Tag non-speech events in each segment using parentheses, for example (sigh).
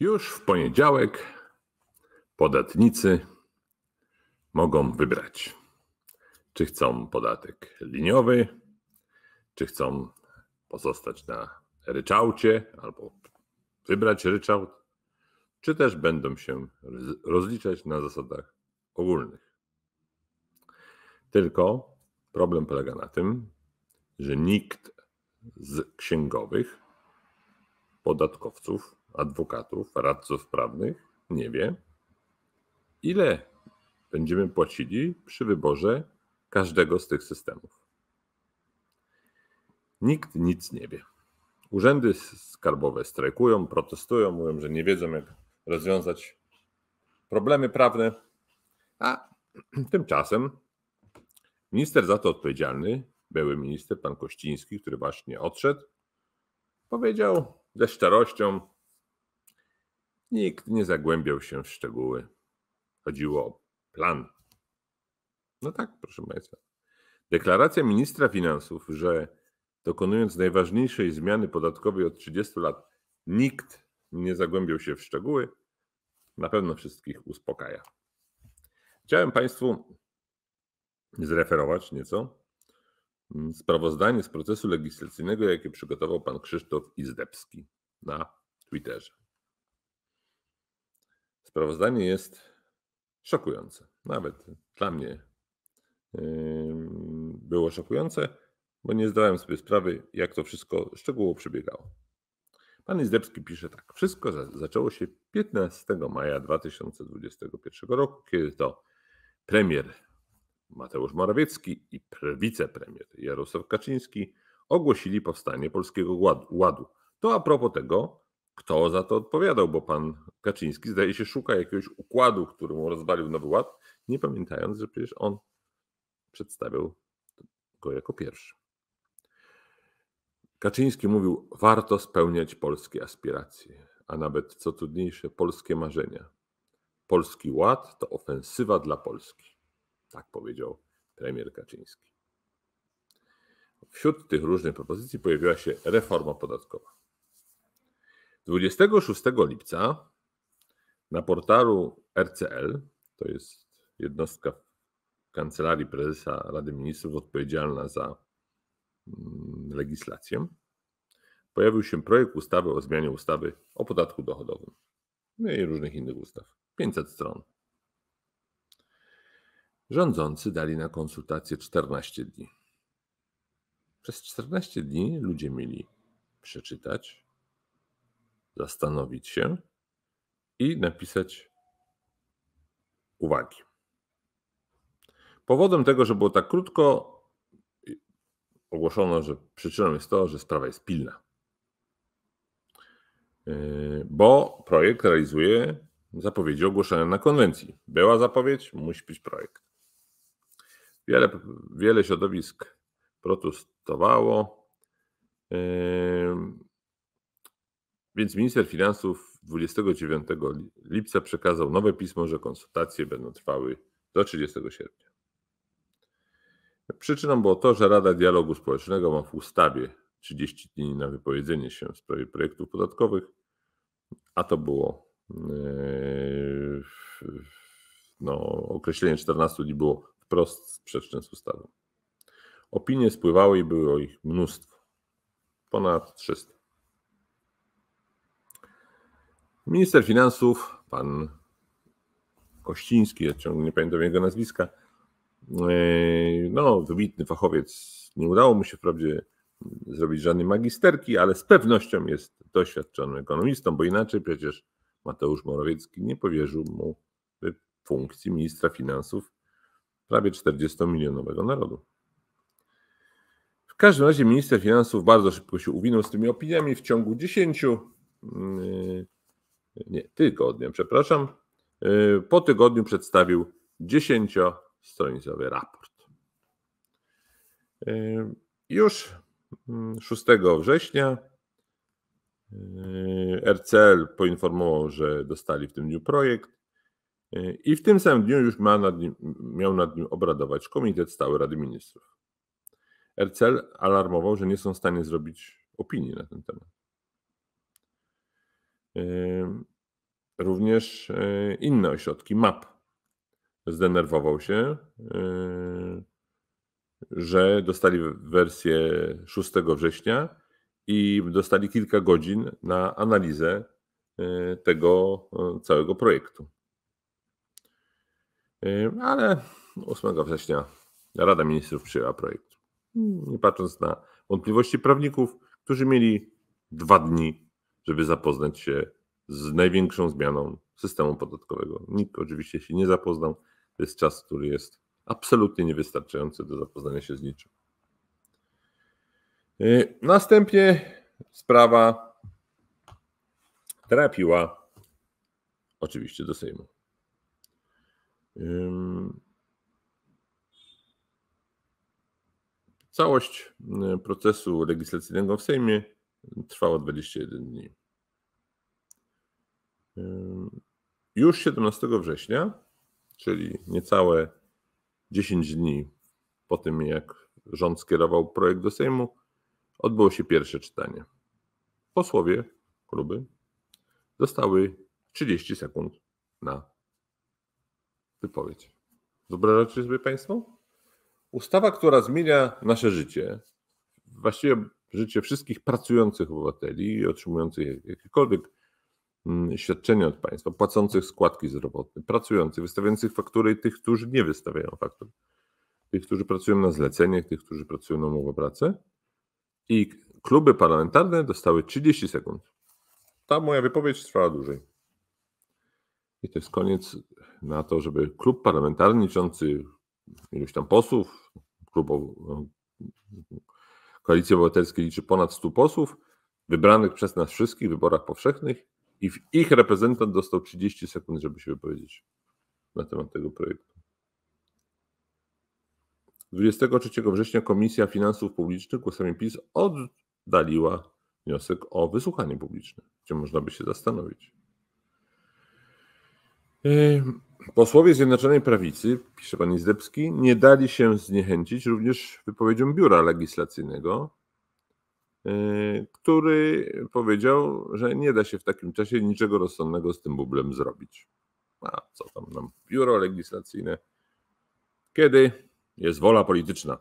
Już w poniedziałek podatnicy mogą wybrać, czy chcą podatek liniowy, czy chcą pozostać na ryczałcie albo wybrać ryczałt, czy też będą się rozliczać na zasadach ogólnych. Tylko problem polega na tym, że nikt z księgowych podatkowców adwokatów, radców prawnych nie wie, ile będziemy płacili przy wyborze każdego z tych systemów. Nikt nic nie wie. Urzędy skarbowe strajkują, protestują, mówią, że nie wiedzą, jak rozwiązać problemy prawne, a (clears throat) tymczasem minister za to odpowiedzialny, były minister pan Kościński, który właśnie odszedł, powiedział ze szczerością, Nikt nie zagłębiał się w szczegóły. Chodziło o plan. No tak, proszę Państwa. Deklaracja ministra finansów, że dokonując najważniejszej zmiany podatkowej od 30 lat, nikt nie zagłębiał się w szczegóły, na pewno wszystkich uspokaja. Chciałem Państwu zreferować nieco sprawozdanie z procesu legislacyjnego, jakie przygotował pan Krzysztof Izdebski na Twitterze. Sprawozdanie jest szokujące. Nawet dla mnie yy, było szokujące, bo nie zdawałem sobie sprawy, jak to wszystko szczegółowo przebiegało. Pan Izdebski pisze tak. Wszystko za zaczęło się 15 maja 2021 roku, kiedy to premier Mateusz Morawiecki i wicepremier Jarosław Kaczyński ogłosili powstanie Polskiego Ładu. To a propos tego, kto za to odpowiadał, bo pan Kaczyński zdaje się szuka jakiegoś układu, który mu rozwalił Nowy Ład, nie pamiętając, że przecież on przedstawiał go jako pierwszy. Kaczyński mówił, warto spełniać polskie aspiracje, a nawet co trudniejsze, polskie marzenia. Polski Ład to ofensywa dla Polski. Tak powiedział premier Kaczyński. Wśród tych różnych propozycji pojawiła się reforma podatkowa. 26 lipca na portalu RCL, to jest jednostka Kancelarii Prezesa Rady Ministrów odpowiedzialna za mm, legislację, pojawił się projekt ustawy o zmianie ustawy o podatku dochodowym no i różnych innych ustaw. 500 stron. Rządzący dali na konsultację 14 dni. Przez 14 dni ludzie mieli przeczytać, zastanowić się i napisać uwagi. Powodem tego, że było tak krótko, ogłoszono, że przyczyną jest to, że sprawa jest pilna. Yy, bo projekt realizuje zapowiedzi ogłoszone na konwencji. Była zapowiedź, musi być projekt. Wiele, wiele środowisk protestowało. Yy, więc minister finansów 29 lipca przekazał nowe pismo, że konsultacje będą trwały do 30 sierpnia. Przyczyną było to, że Rada Dialogu Społecznego ma w ustawie 30 dni na wypowiedzenie się w sprawie projektów podatkowych, a to było yy, no, określenie 14 dni było wprost sprzeczne z ustawą. Opinie spływały i było ich mnóstwo, ponad 300. Minister finansów, pan Kościński, ja ciągle nie pamiętam jego nazwiska, e, no, wybitny fachowiec, nie udało mu się wprawdzie zrobić żadnej magisterki, ale z pewnością jest doświadczonym ekonomistą, bo inaczej przecież Mateusz Morawiecki nie powierzył mu funkcji ministra finansów prawie 40-milionowego narodu. W każdym razie minister finansów bardzo szybko się uwinął z tymi opiniami. W ciągu 10 yy, mm, nie, tygodniem, przepraszam, y, po tygodniu przedstawił dziesięciostronicowy raport. Y, już 6 mm, września y, RCL poinformował, że dostali w tym dniu projekt i w tym samym dniu już nad nim, miał nad nim obradować Komitet Stały Rady Ministrów. RCL alarmował, że nie są w stanie zrobić opinii na ten temat również y, inne ośrodki MAP. Zdenerwował się, y, że dostali wersję 6 września i dostali kilka godzin na analizę y, tego całego projektu. Ale 8 września Rada Ministrów przyjęła projekt. Nie patrząc na wątpliwości prawników, którzy mieli dwa dni żeby zapoznać się z największą zmianą systemu podatkowego. Nikt oczywiście się nie zapoznał. To jest czas, który jest absolutnie niewystarczający do zapoznania się z niczym. E, następnie sprawa trafiła oczywiście do Sejmu. Całość e, procesu legislacyjnego w Sejmie Trwało 21 dni. Już 17 września, czyli niecałe 10 dni po tym, jak rząd skierował projekt do Sejmu, odbyło się pierwsze czytanie. Posłowie, kluby dostały 30 sekund na wypowiedź. Wyobrażacie sobie Państwo? Ustawa, która zmienia nasze życie, właściwie życie wszystkich pracujących obywateli otrzymujących jakiekolwiek mm, świadczenie od państwa, płacących składki zdrowotne, pracujących, wystawiających faktury i tych, którzy nie wystawiają faktur. Tych, którzy pracują na zleceniach, tych, którzy pracują na umowę pracy. I kluby parlamentarne dostały 30 sekund. Ta moja wypowiedź trwała dłużej. I to jest koniec na to, żeby klub parlamentarny liczący iluś tam posłów, klub Koalicji Obywatelskiej liczy ponad 100 posłów, wybranych przez nas wszystkich w wyborach powszechnych i ich reprezentant dostał 30 sekund, żeby się wypowiedzieć na temat tego projektu. 23 września Komisja Finansów Publicznych głosami PiS oddaliła wniosek o wysłuchanie publiczne, gdzie można by się zastanowić. Yy, posłowie Zjednoczonej Prawicy, pisze pan Izdebski, nie dali się zniechęcić również wypowiedzią biura legislacyjnego, yy, który powiedział, że nie da się w takim czasie niczego rozsądnego z tym bublem zrobić. A co tam nam biuro legislacyjne? Kiedy jest wola polityczna,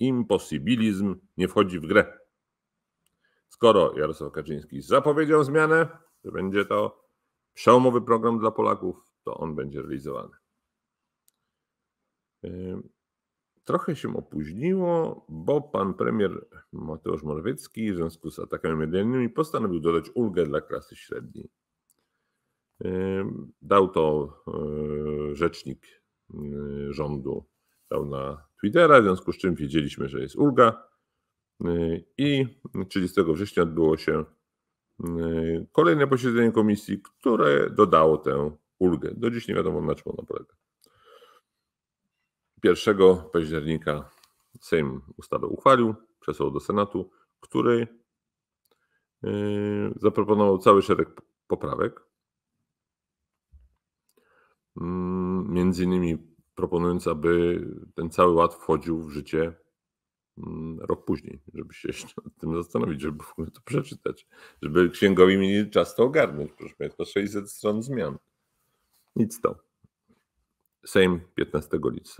imposybilizm nie wchodzi w grę. Skoro Jarosław Kaczyński zapowiedział zmianę, że będzie to przełomowy program dla Polaków, to on będzie realizowany. Yy, trochę się opóźniło, bo pan premier Mateusz Morawiecki w związku z atakami medialnymi postanowił dodać ulgę dla klasy średniej. Yy, dał to yy, rzecznik rządu, dał na Twittera, w związku z czym wiedzieliśmy, że jest ulga. I 30 września odbyło się kolejne posiedzenie komisji, które dodało tę ulgę. Do dziś nie wiadomo, na czym ona polega. 1 października Sejm ustawę uchwalił, przesłał do Senatu, której yy, zaproponował cały szereg poprawek. Mm, między innymi proponując, aby ten cały ład wchodził w życie mm, rok później, żeby się (laughs) jeszcze nad tym zastanowić, żeby w ogóle to przeczytać, żeby księgowi mieli czas to ogarnąć. Proszę Państwa, 600 stron zmian. Nic to. Sejm 15 list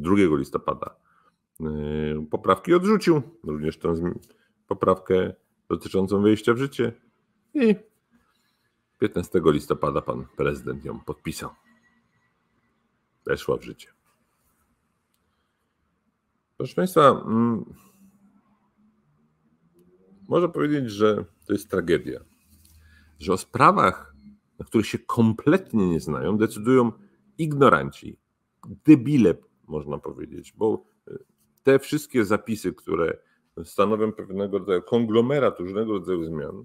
2 listopada e, poprawki odrzucił, również tę poprawkę dotyczącą wyjścia w życie i 15 listopada pan prezydent ją podpisał. Weszła w życie. Proszę Państwa, mm, można powiedzieć, że to jest tragedia, że o sprawach na których się kompletnie nie znają, decydują ignoranci, debile, można powiedzieć, bo y, te wszystkie zapisy, które stanowią pewnego rodzaju konglomerat różnego rodzaju zmian,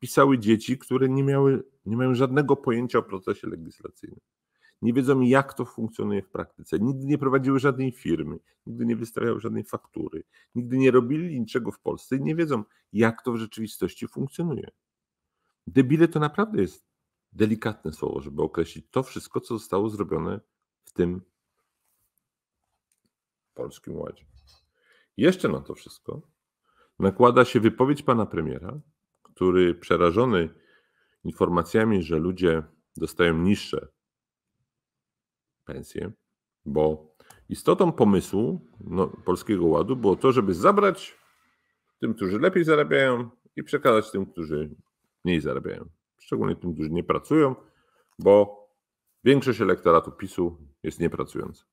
pisały dzieci, które nie miały, nie mają żadnego pojęcia o procesie legislacyjnym. Nie wiedzą, jak to funkcjonuje w praktyce. Nigdy nie prowadziły żadnej firmy, nigdy nie wystawiały żadnej faktury, nigdy nie robili niczego w Polsce i nie wiedzą, jak to w rzeczywistości funkcjonuje. Debile to naprawdę jest delikatne słowo, żeby określić to wszystko, co zostało zrobione w tym polskim ładzie. Jeszcze na to wszystko nakłada się wypowiedź pana premiera, który przerażony informacjami, że ludzie dostają niższe pensje, bo istotą pomysłu no, Polskiego Ładu było to, żeby zabrać tym, którzy lepiej zarabiają i przekazać tym, którzy mniej zarabiają szczególnie tym, którzy nie pracują, bo większość elektoratu PiSu jest niepracująca.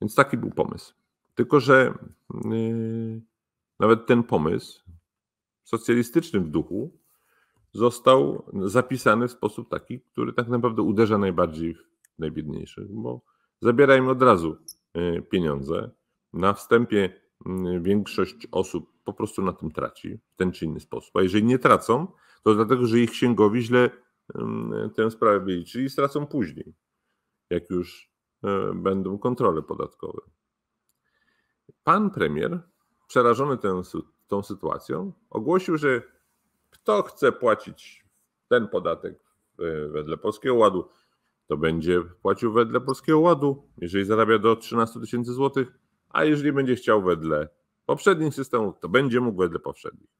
Więc taki był pomysł. Tylko, że yy, nawet ten pomysł, socjalistyczny w duchu, został zapisany w sposób taki, który tak naprawdę uderza najbardziej w najbiedniejszych, bo zabiera im od razu yy, pieniądze. Na wstępie yy, większość osób po prostu na tym traci w ten czy inny sposób. A jeżeli nie tracą, to dlatego, że ich księgowi źle tę sprawę wyliczyli i stracą później, jak już e, będą kontrole podatkowe. Pan premier, przerażony tą tą sytuacją, ogłosił, że kto chce płacić ten podatek e, wedle Polskiego Ładu, to będzie płacił wedle Polskiego Ładu, jeżeli zarabia do 13 tysięcy złotych, a jeżeli będzie chciał wedle poprzednich systemów, to będzie mógł wedle poprzednich.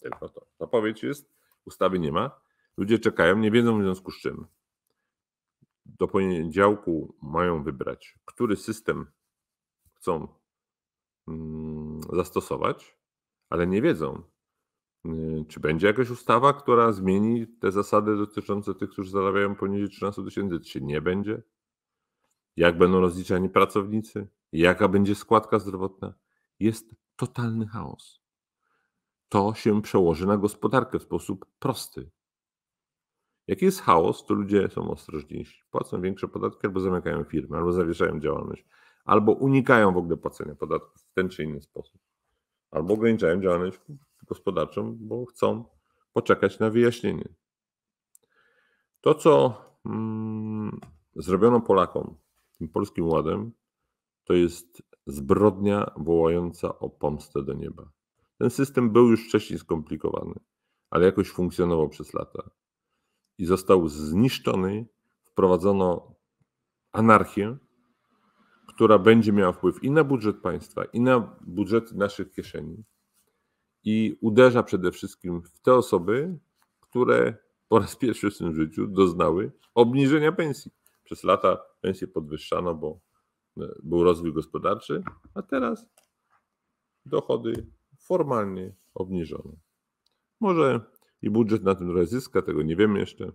Tylko to. Odpowiedź jest, ustawy nie ma. Ludzie czekają, nie wiedzą w związku z czym. Do poniedziałku mają wybrać, który system chcą mm, zastosować, ale nie wiedzą, y, czy będzie jakaś ustawa, która zmieni te zasady dotyczące tych, którzy zarabiają poniżej 13 tysięcy, czy nie będzie? Jak będą rozliczani pracownicy? Jaka będzie składka zdrowotna? jest totalny chaos. To się przełoży na gospodarkę w sposób prosty. Jak jest chaos, to ludzie są ostrożniejsi, płacą większe podatki albo zamykają firmy, albo zawieszają działalność, albo unikają w ogóle płacenia podatków w ten czy inny sposób, albo ograniczają działalność gospodarczą, bo chcą poczekać na wyjaśnienie. To, co mm, zrobiono Polakom tym polskim ładem, to jest Zbrodnia wołająca o pomstę do nieba. Ten system był już wcześniej skomplikowany, ale jakoś funkcjonował przez lata. I został zniszczony, wprowadzono anarchię, która będzie miała wpływ i na budżet państwa, i na budżet naszych kieszeni. I uderza przede wszystkim w te osoby, które po raz pierwszy w swoim życiu doznały obniżenia pensji. Przez lata pensje podwyższano, bo był rozwój gospodarczy, a teraz dochody formalnie obniżone. Może i budżet na tym trochę zyska, tego nie wiemy jeszcze.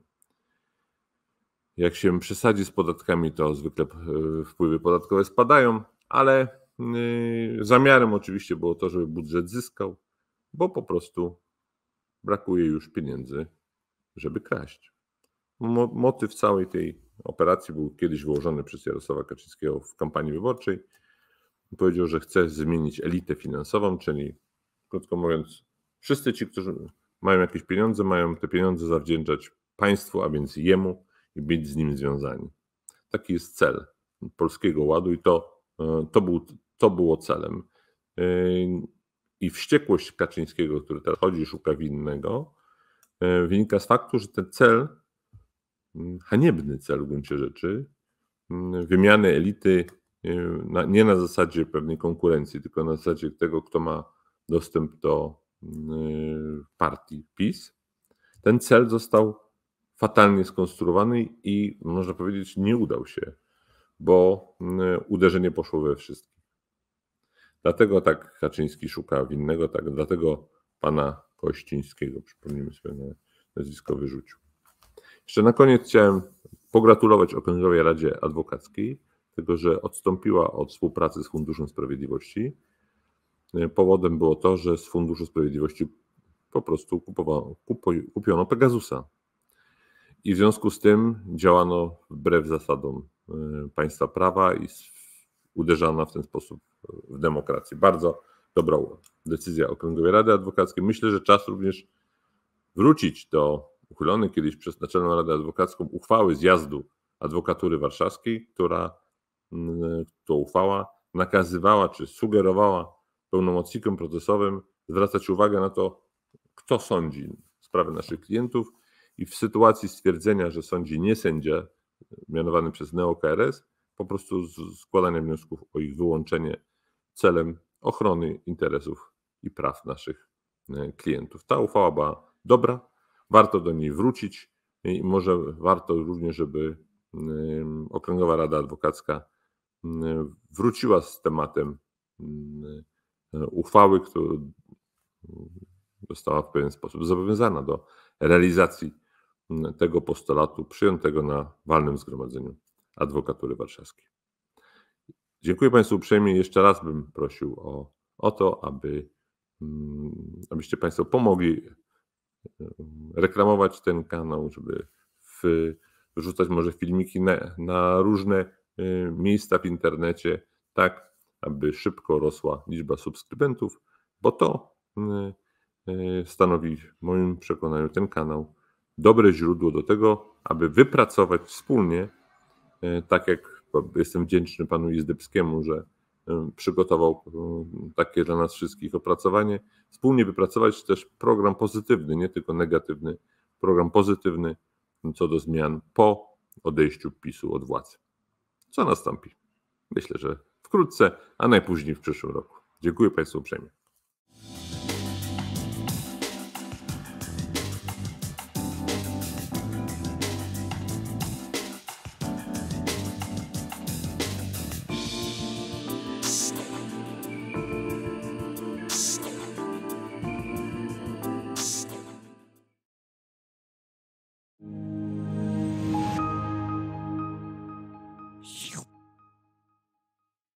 Jak się przesadzi z podatkami, to zwykle e, wpływy podatkowe spadają, ale e, zamiarem oczywiście było to, żeby budżet zyskał, bo po prostu brakuje już pieniędzy, żeby kraść. Motyw całej tej operacji, był kiedyś wyłożony przez Jarosława Kaczyńskiego w kampanii wyborczej. Powiedział, że chce zmienić elitę finansową, czyli krótko mówiąc, wszyscy ci, którzy mają jakieś pieniądze, mają te pieniądze zawdzięczać państwu, a więc jemu i być z nim związani. Taki jest cel Polskiego Ładu i to, e, to, był, to było celem. E, I wściekłość Kaczyńskiego, który teraz chodzi, szuka winnego, e, wynika z faktu, że ten cel Mm, haniebny cel w gruncie rzeczy mm, wymiany elity y, nie na zasadzie pewnej konkurencji, tylko na zasadzie tego, kto ma dostęp do mm, y, partii PiS. Ten cel został fatalnie skonstruowany i można powiedzieć nie udał się, bo uderzenie poszło we wszystkich. Dlatego tak Kaczyński szuka winnego, tak dlatego pana Kościńskiego, przypomnijmy sobie nazwisko, wyrzucił. Jeszcze na koniec chciałem pogratulować Okręgowej Radzie Adwokackiej tego, że odstąpiła od współpracy z Funduszem Sprawiedliwości. E, powodem było to, że z Funduszu Sprawiedliwości po prostu kupowano, kupiono Pegasusa. I w związku z tym działano wbrew zasadom e, państwa prawa i uderzano w ten sposób w demokrację. Bardzo dobra decyzja Okręgowej Rady Adwokackiej. Myślę, że czas również wrócić do uchylony kiedyś przez Naczelną Radę Adwokacką uchwały zjazdu adwokatury warszawskiej, która mm, to uchwała nakazywała czy sugerowała pełnomocnikom procesowym zwracać uwagę na to, kto sądzi sprawy naszych klientów i w sytuacji stwierdzenia, że sądzi nie sędzia y, mianowany przez NeoKRS, po prostu składania wniosków o ich wyłączenie celem ochrony interesów i praw naszych y, klientów. Ta uchwała była dobra, Warto do niej wrócić i może warto również, żeby Okręgowa Rada Adwokacka wróciła z tematem uchwały, która została w pewien sposób zobowiązana do realizacji tego postulatu przyjętego na walnym zgromadzeniu adwokatury warszawskiej. Dziękuję Państwu uprzejmie. Jeszcze raz bym prosił o, o to, aby, abyście Państwo pomogli reklamować ten kanał, żeby w, wrzucać może filmiki na, na różne y, miejsca w internecie, tak aby szybko rosła liczba subskrybentów, bo to y, y, stanowi w moim przekonaniu ten kanał dobre źródło do tego, aby wypracować wspólnie, tak jak jestem wdzięczny panu Izdebskiemu, że Y, przygotował y, takie dla nas wszystkich opracowanie. Wspólnie wypracować też program pozytywny, nie tylko negatywny, program pozytywny co do zmian po odejściu PiSu od władzy. Co nastąpi? Myślę, że wkrótce, a najpóźniej w przyszłym roku. Dziękuję Państwu uprzejmie.